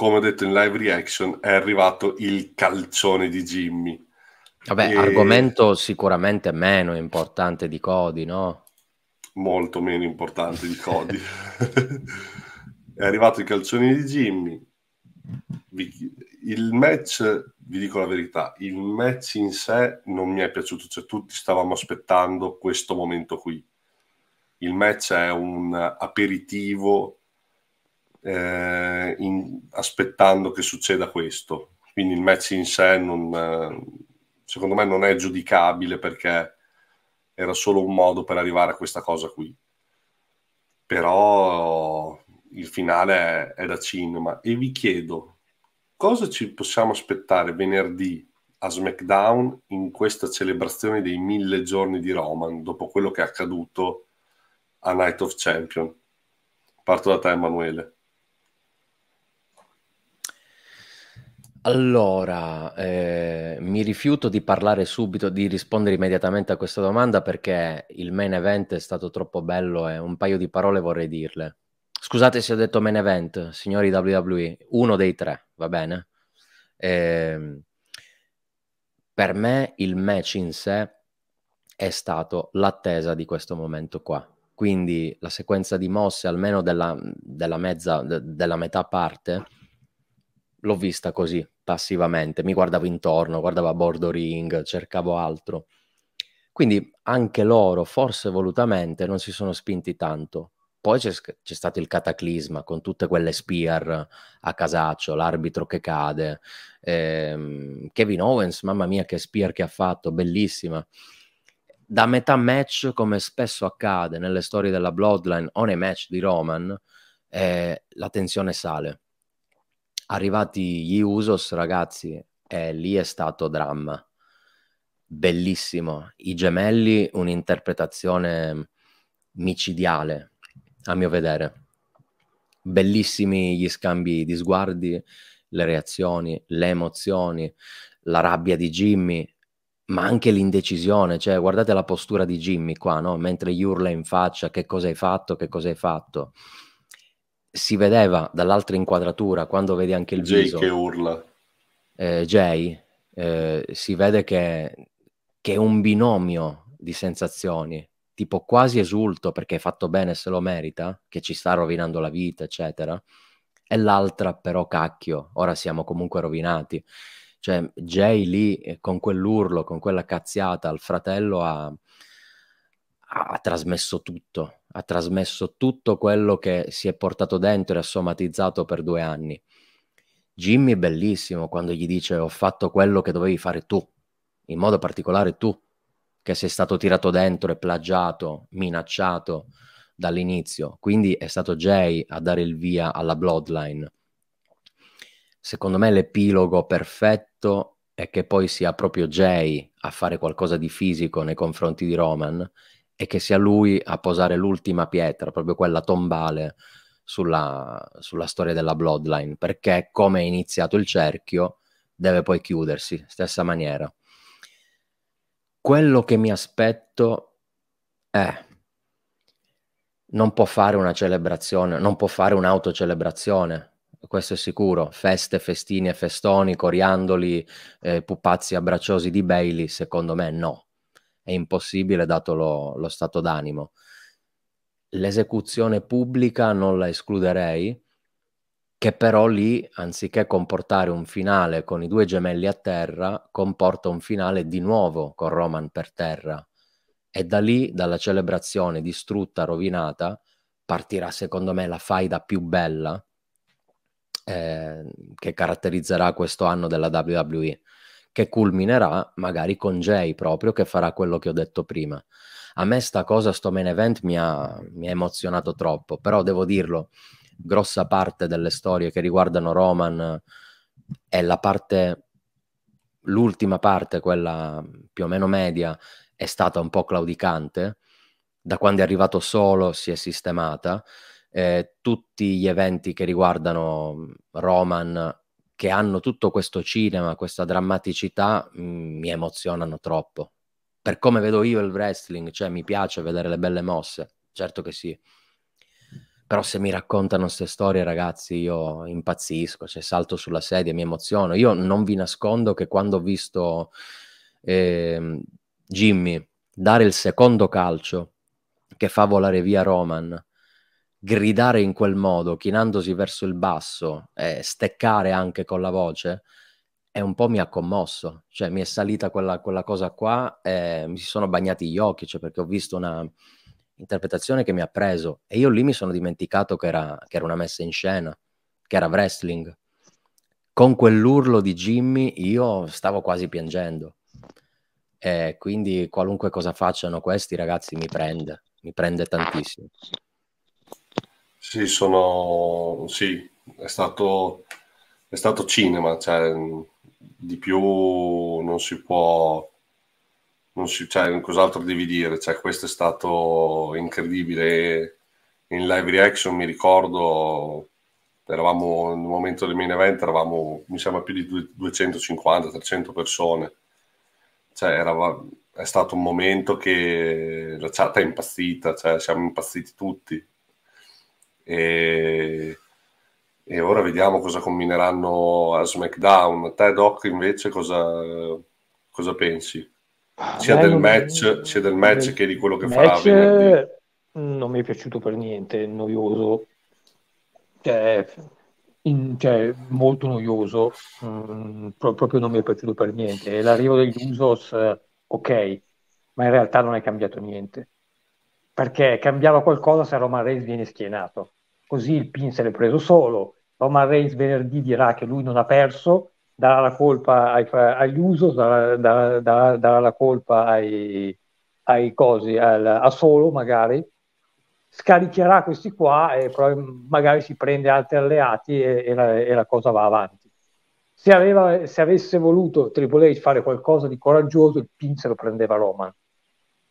come ho detto in live reaction, è arrivato il calcione di Jimmy. Vabbè, e... argomento sicuramente meno importante di Cody, no? Molto meno importante di Cody. è arrivato il calcione di Jimmy. Il match, vi dico la verità, il match in sé non mi è piaciuto, cioè tutti stavamo aspettando questo momento qui. Il match è un aperitivo eh, in, aspettando che succeda questo. Quindi il match in sé non, eh, secondo me non è giudicabile perché era solo un modo per arrivare a questa cosa qui. Però il finale è, è da cinema e vi chiedo cosa ci possiamo aspettare venerdì a SmackDown in questa celebrazione dei mille giorni di Roman dopo quello che è accaduto a Night of Champions? Parto da te Emanuele. Allora, eh, mi rifiuto di parlare subito, di rispondere immediatamente a questa domanda perché il main event è stato troppo bello e un paio di parole vorrei dirle. Scusate se ho detto main event, signori WWE, uno dei tre, va bene? Eh, per me il match in sé è stato l'attesa di questo momento qua. Quindi la sequenza di mosse, almeno della, della, mezza, de, della metà parte, l'ho vista così, passivamente. Mi guardavo intorno, guardavo a ring, cercavo altro. Quindi anche loro, forse volutamente, non si sono spinti tanto. Poi c'è, c'è, stato il cataclisma con tutte quelle spear a casaccio, l'arbitro che cade, ehm, Kevin Owens, mamma mia che spear che ha fatto, bellissima. Da metà match, come spesso accade nelle storie della Bloodline o nei match di Roman, eh, la tensione sale arrivati gli Usos, ragazzi, eh, lì è stato dramma. Bellissimo. I gemelli, un'interpretazione micidiale, a mio vedere. Bellissimi gli scambi di sguardi, le reazioni, le emozioni, la rabbia di Jimmy, ma anche l'indecisione, cioè guardate la postura di Jimmy qua, no? mentre gli urla in faccia che cosa hai fatto, che cosa hai fatto si vedeva dall'altra inquadratura, quando vedi anche il Jay viso... Jay che urla. Eh, Jay, eh, si vede che, che, è un binomio di sensazioni, tipo quasi esulto perché è fatto bene se lo merita, che ci sta rovinando la vita, eccetera, e l'altra però cacchio, ora siamo comunque rovinati. Cioè, Jay lì eh, con quell'urlo, con quella cazziata al fratello ha ha trasmesso tutto, ha trasmesso tutto quello che si è portato dentro e ha somatizzato per due anni. Jimmy è bellissimo quando gli dice ho fatto quello che dovevi fare tu, in modo particolare tu, che sei stato tirato dentro e plagiato, minacciato dall'inizio. Quindi è stato Jay a dare il via alla Bloodline. Secondo me l'epilogo perfetto è che poi sia proprio Jay a fare qualcosa di fisico nei confronti di Roman e che sia lui a posare l'ultima pietra, proprio quella tombale sulla, sulla, storia della Bloodline, perché come è iniziato il cerchio deve poi chiudersi, stessa maniera. Quello che mi aspetto è non può fare una celebrazione, non può fare un'autocelebrazione, questo è sicuro, feste, festini e festoni, coriandoli, eh, pupazzi abbracciosi di Bailey, secondo me no è impossibile dato lo, lo stato d'animo. L'esecuzione pubblica non la escluderei, che però lì, anziché comportare un finale con i due gemelli a terra, comporta un finale di nuovo con Roman per terra. E da lì, dalla celebrazione distrutta, rovinata, partirà secondo me la faida più bella eh, che caratterizzerà questo anno della WWE che culminerà magari con Jay proprio che farà quello che ho detto prima. A me sta cosa, sto main event mi ha, mi ha emozionato troppo, però devo dirlo, grossa parte delle storie che riguardano Roman eh, è la parte, l'ultima parte, quella più o meno media, è stata un po' claudicante, da quando è arrivato solo si è sistemata, eh, tutti gli eventi che riguardano Roman che hanno tutto questo cinema, questa drammaticità, mh, mm, mi emozionano troppo. Per come vedo io il wrestling, cioè mi piace vedere le belle mosse, certo che sì. Però se mi raccontano queste storie, ragazzi, io impazzisco, cioè salto sulla sedia, mi emoziono. Io non vi nascondo che quando ho visto eh, Jimmy dare il secondo calcio che fa volare via Roman, gridare in quel modo, chinandosi verso il basso e steccare anche con la voce, è un po' mi ha commosso, cioè mi è salita quella, quella cosa qua, eh, mi si sono bagnati gli occhi, cioè perché ho visto una interpretazione che mi ha preso e io lì mi sono dimenticato che era, che era una messa in scena, che era wrestling. Con quell'urlo di Jimmy io stavo quasi piangendo. Eh, quindi qualunque cosa facciano questi ragazzi mi prende, mi prende tantissimo. Sì, sono, sì, è stato, è stato cinema, cioè, di più non si può, non si, cioè, cos'altro devi dire, cioè, questo è stato incredibile. In live reaction mi ricordo, eravamo nel momento del main event, eravamo, mi sembra, più di 250-300 persone. Cioè, erava, è stato un momento che la chat è impazzita, cioè, siamo impazziti tutti e, e ora vediamo cosa combineranno a SmackDown. Te Doc invece cosa, cosa pensi? Sia, Beh, del match, mi... sia del match che di quello che match... farà venerdì. Non mi è piaciuto per niente, noioso. Cioè, in, cioè, molto noioso, mm, pro- proprio non mi è piaciuto per niente. L'arrivo degli Usos, ok, ma in realtà non è cambiato niente. Perché cambiava qualcosa se Roman Reigns viene schienato così il pin se l'è preso solo. Roman Reigns venerdì dirà che lui non ha perso, darà la colpa ai, agli Usos, darà, darà, darà, darà, la colpa ai, ai cosi, al, a solo magari, scaricherà questi qua e magari si prende altri alleati e, e, la, e la, cosa va avanti. Se, aveva, se, avesse voluto Triple H fare qualcosa di coraggioso, il pin se lo prendeva Roman.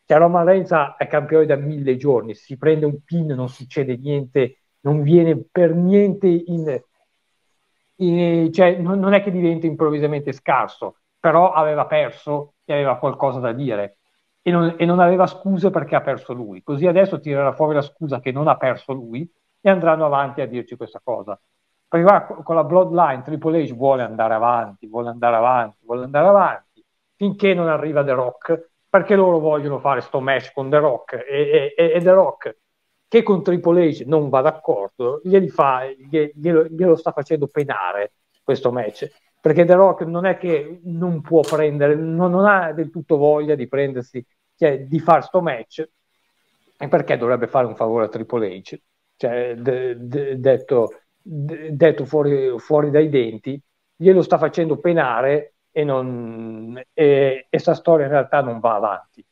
Cioè Roman Reigns è campione da mille giorni, si prende un pin non succede niente non viene per niente in, in cioè non, non, è che diventa improvvisamente scarso, però aveva perso e aveva qualcosa da dire e non, e non aveva scuse perché ha perso lui. Così adesso tirerà fuori la scusa che non ha perso lui e andranno avanti a dirci questa cosa. Perché va, con la bloodline Triple H vuole andare avanti, vuole andare avanti, vuole andare avanti, finché non arriva The Rock, perché loro vogliono fare sto match con The Rock e, e, e The Rock che con Triple H non va d'accordo, fa, glielo, glielo, sta facendo penare questo match. Perché The Rock non è che non può prendere, non, non ha del tutto voglia di prendersi, cioè, di fare sto match, perché dovrebbe fare un favore a Triple H, cioè, de, de, detto, de, detto fuori, fuori, dai denti, glielo sta facendo penare e, non, e, e sta storia in realtà non va avanti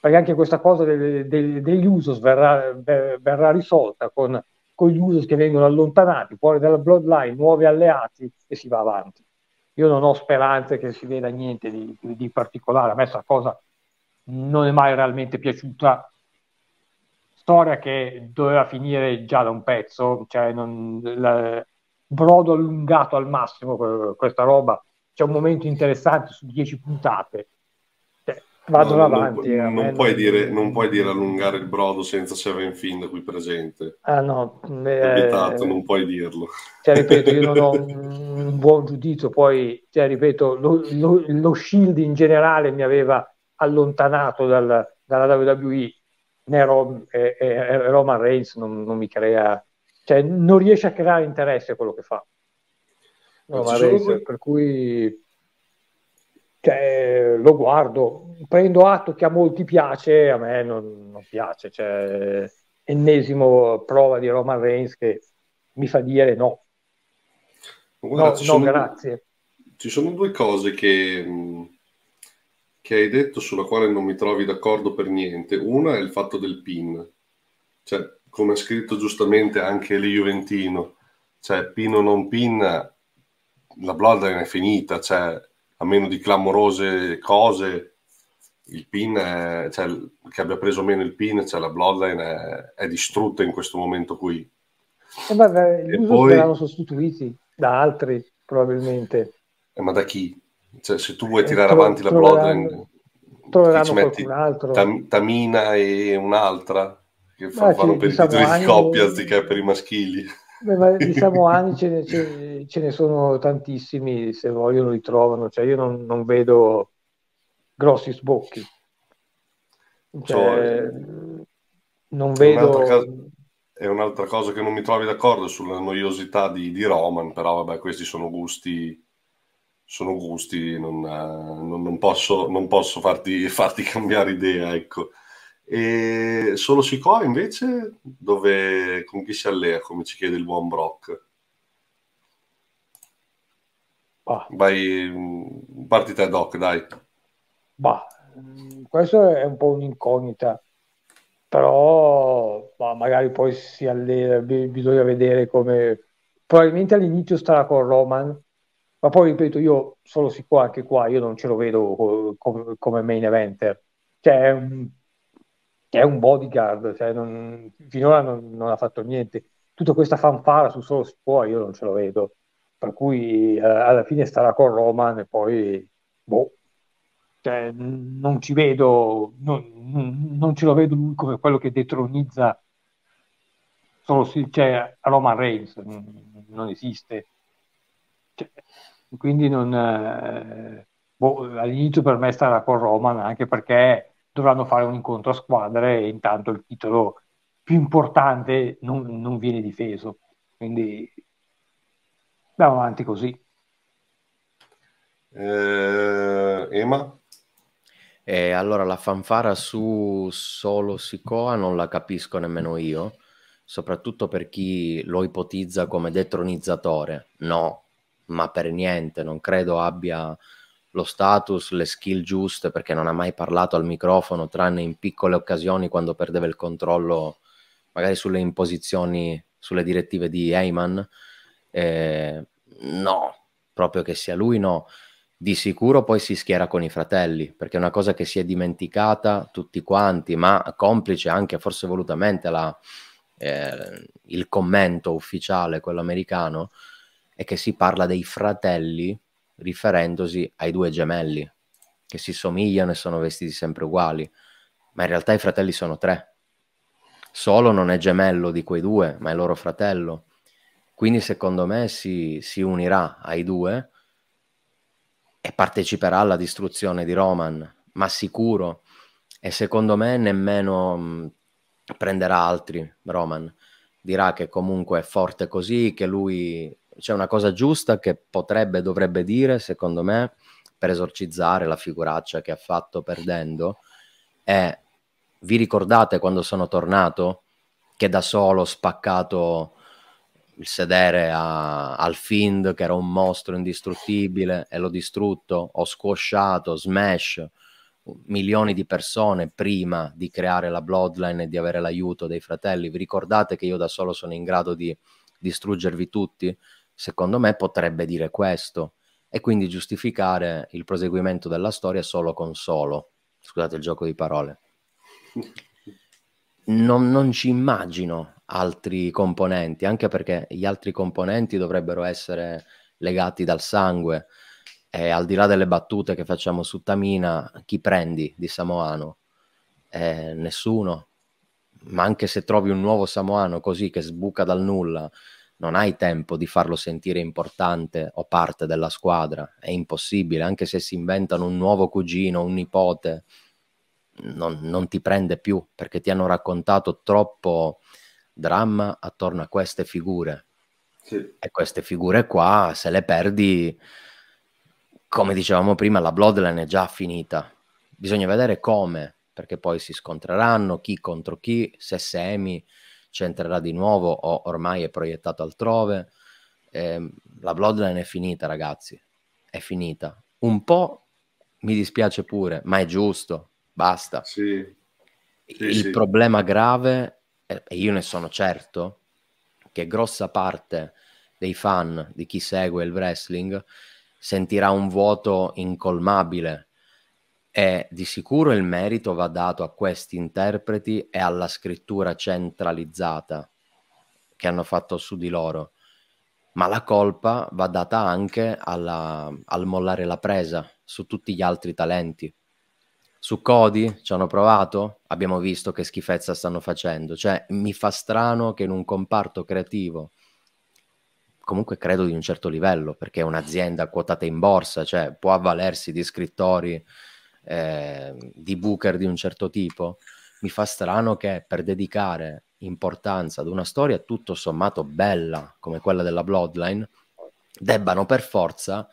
perché anche questa cosa degli, degli, degli usos verrà, verrà risolta con, con, gli usos che vengono allontanati fuori dalla bloodline, nuovi alleati e si va avanti. Io non ho speranze che si veda niente di, di particolare, a me questa cosa non è mai realmente piaciuta. Storia che doveva finire già da un pezzo, cioè non, la, brodo allungato al massimo questa roba. C'è un momento interessante su dieci puntate Vado no, avanti. Eh, non, non, puoi dire, non, puoi dire, allungare il brodo senza Seven Fiend qui presente. Ah no. È Evitato, non puoi dirlo. Cioè, ripeto, io non ho un buon giudizio, poi, cioè, ripeto, lo, lo, lo, Shield in generale mi aveva allontanato dal, dalla WWE, né Rom, eh, eh, eh, Roman Reigns non, non, mi crea... Cioè, non riesce a creare interesse quello che fa. No, Reigns, per cui cioè, lo guardo, prendo atto che a molti piace, a me non, non piace, cioè, ennesimo prova di Roman Reigns che mi fa dire no. Guarda, no, sono, no, grazie. Ci sono due cose che, che hai detto sulla quale non mi trovi d'accordo per niente. Una è il fatto del pin, cioè, come ha scritto giustamente anche lì Juventino, cioè, pin o non pin, la Bloodline è finita, cioè, a meno di clamorose cose, il pin, è, cioè, che abbia preso meno il pin, cioè la bloodline è, è distrutta in questo momento qui. Eh vabbè, e poi saranno sostituiti da altri probabilmente. Eh, ma da chi? Cioè, se tu vuoi eh, tirare tro- avanti la bloodline, troveranno qualcun altro. Tam- Tamina e un'altra che fa- ah, fanno per i titoli di coppia, e... per i maschili. Beh, ma, diciamo anni ce ne, ce, ce ne, sono tantissimi, se vogliono li trovano, cioè, io non, non vedo grossi sbocchi. Cioè, so, eh, non vedo... Cosa, è un'altra cosa che non mi trovi d'accordo sulla noiosità di, di Roman, però vabbè, questi sono gusti, sono gusti non, eh, non, non posso, non posso farti, farti cambiare idea, ecco. E solo Sicora invece, dove, con chi si allea, come ci chiede il buon Brock? Bah. Vai, partita ad hoc, dai. Bah, questo è un po' un'incognita, però bah, magari poi si allena, bisogna vedere come... Probabilmente all'inizio starà con Roman, ma poi ripeto, io solo Sicora anche qua, io non ce lo vedo come main eventer. Cioè, è un che è un bodyguard, cioè non, finora non, non, ha fatto niente. Tutta questa fanfara su solo si può, io non ce lo vedo, per cui eh, alla fine starà con Roman e poi boh, cioè, non ci vedo, non, non, ce lo vedo lui come quello che detronizza solo se cioè, Roman Reigns, non esiste. Cioè, quindi non, eh, boh, all'inizio per me starà con Roman anche perché dovranno fare un incontro a squadre e intanto il titolo più importante non, non viene difeso. Quindi andiamo avanti così. Eh, Ema? Eh, allora, la fanfara su solo Sicoa non la capisco nemmeno io, soprattutto per chi lo ipotizza come detronizzatore. No, ma per niente, non credo abbia lo status, le skill giuste, perché non ha mai parlato al microfono, tranne in piccole occasioni quando perdeva il controllo, magari sulle imposizioni, sulle direttive di Heyman. Eh, no, proprio che sia lui no. Di sicuro poi si schiera con i fratelli, perché è una cosa che si è dimenticata tutti quanti, ma complice anche forse volutamente la, eh, il commento ufficiale, quello americano, è che si parla dei fratelli riferendosi ai due gemelli, che si somigliano e sono vestiti sempre uguali, ma in realtà i fratelli sono tre. Solo non è gemello di quei due, ma è loro fratello. Quindi secondo me si, si unirà ai due e parteciperà alla distruzione di Roman, ma sicuro. E secondo me nemmeno mh, mm, prenderà altri Roman. Dirà che comunque è forte così, che lui c'è una cosa giusta che potrebbe e dovrebbe dire, secondo me, per esorcizzare la figuraccia che ha fatto perdendo, è vi ricordate quando sono tornato che da solo ho spaccato il sedere a, al Find che era un mostro indistruttibile e l'ho distrutto, ho squosciato, smash milioni di persone prima di creare la bloodline e di avere l'aiuto dei fratelli. Vi ricordate che io da solo sono in grado di distruggervi tutti? secondo me potrebbe dire questo e quindi giustificare il proseguimento della storia solo con solo. Scusate il gioco di parole. Non, non, ci immagino altri componenti, anche perché gli altri componenti dovrebbero essere legati dal sangue. E al di là delle battute che facciamo su Tamina, chi prendi di Samoano? Eh, nessuno. Ma anche se trovi un nuovo Samoano così che sbuca dal nulla, non hai tempo di farlo sentire importante o parte della squadra, è impossibile, anche se si inventano un nuovo cugino, un nipote, non, non ti prende più perché ti hanno raccontato troppo dramma attorno a queste figure. Sì. E queste figure qua, se le perdi, come dicevamo prima, la bloodline è già finita. Bisogna vedere come, perché poi si scontreranno chi contro chi, se semi c'entrerà di nuovo o ormai è proiettato altrove. Eh, la Bloodline è finita, ragazzi, è finita. Un po' mi dispiace pure, ma è giusto, basta. Sì. Sì, Il sì. problema grave, e io ne sono certo, che grossa parte dei fan, di chi segue il wrestling, sentirà un vuoto incolmabile e di sicuro il merito va dato a questi interpreti e alla scrittura centralizzata che hanno fatto su di loro, ma la colpa va data anche alla, al mollare la presa su tutti gli altri talenti. Su Cody ci hanno provato, abbiamo visto che schifezza stanno facendo, cioè mi fa strano che in un comparto creativo, comunque credo di un certo livello, perché è un'azienda quotata in borsa, cioè può avvalersi di scrittori eh, di booker di un certo tipo, mi fa strano che per dedicare importanza ad una storia tutto sommato bella come quella della Bloodline debbano per forza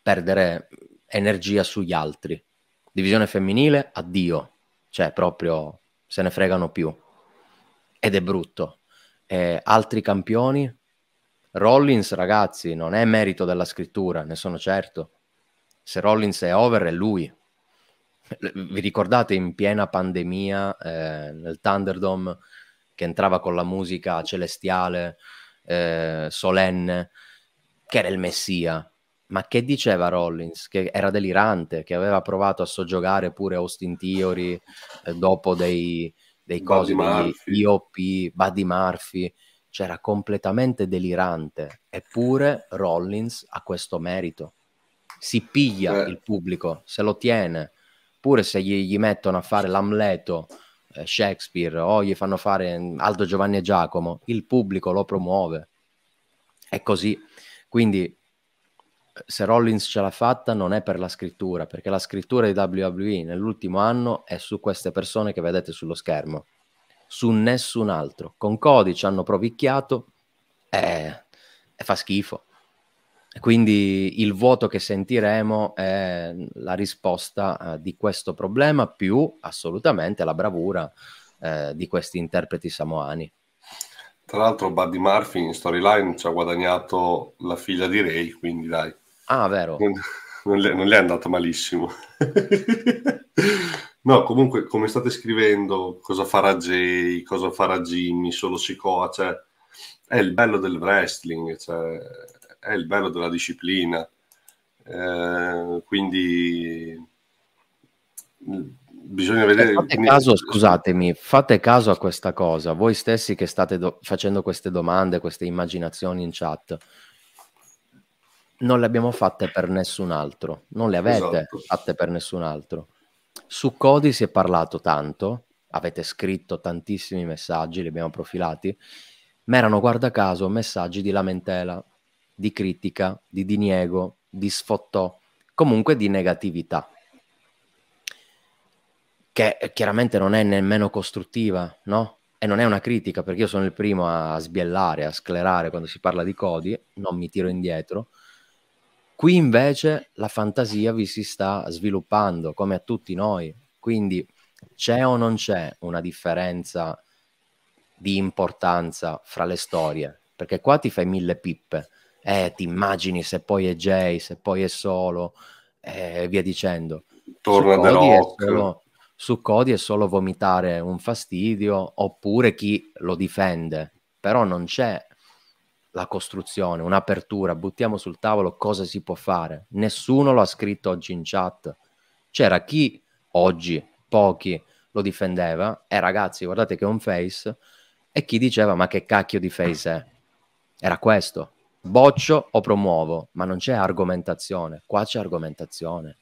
perdere energia sugli altri. Divisione femminile, addio, cioè proprio se ne fregano più ed è brutto. Eh, altri campioni? Rollins, ragazzi, non è merito della scrittura, ne sono certo. Se Rollins è over è lui, vi ricordate in piena pandemia eh, nel Thunderdome che entrava con la musica celestiale, eh, solenne, che era il Messia? Ma che diceva Rollins? Che era delirante, che aveva provato a soggiogare pure Austin Theory eh, dopo dei, dei cosi, di IOP, Buddy Murphy c'era completamente delirante, eppure Rollins ha questo merito. Si piglia eh. il pubblico, se lo tiene, Oppure se gli, gli mettono a fare l'Amleto eh, Shakespeare o gli fanno fare mm, Aldo Giovanni e Giacomo, il pubblico lo promuove. È così. Quindi eh, se Rollins ce l'ha fatta non è per la scrittura, perché la scrittura di WWE nell'ultimo anno è su queste persone che vedete sullo schermo, su nessun altro. Con Cody ci hanno provicchiato eh, e eh, fa schifo. Quindi il vuoto che sentiremo è la risposta eh, di questo problema più assolutamente la bravura eh, di questi interpreti samoani. Tra l'altro Buddy Murphy in storyline ci ha guadagnato la figlia di Ray, quindi dai. Ah, vero. Non, non, le, è andato malissimo. no, comunque come state scrivendo, cosa farà Jay, cosa farà Jimmy, solo Sikoa, cioè è il bello del wrestling, cioè è il bello della disciplina. Eh, quindi mm, bisogna vedere. Fate caso, scusatemi, fate caso a questa cosa. Voi stessi che state do- facendo queste domande, queste immaginazioni in chat, non le abbiamo fatte per nessun altro, non le avete esatto. fatte per nessun altro. Su Codi si è parlato tanto, avete scritto tantissimi messaggi, li abbiamo profilati, ma erano, guarda caso, messaggi di lamentela, di critica, di diniego, di sfottò, comunque di negatività, che chiaramente non è nemmeno costruttiva, no? E non è una critica, perché io sono il primo a sbiellare, a sclerare quando si parla di Codi, non mi tiro indietro. Qui invece la fantasia vi si sta sviluppando, come a tutti noi. Quindi c'è o non c'è una differenza di importanza fra le storie? Perché qua ti fai mille pippe eh, ti immagini se poi è Jay, se poi è solo, e eh, via dicendo. Torna su Cody, solo, su Cody è solo vomitare un fastidio oppure chi lo difende, però non c'è la costruzione, un'apertura, buttiamo sul tavolo cosa si può fare. Nessuno lo ha scritto oggi in chat. C'era chi oggi, pochi, lo difendeva e eh, ragazzi guardate che è un face e chi diceva ma che cacchio di face è. Era questo, boccio o promuovo, ma non c'è argomentazione, qua c'è argomentazione.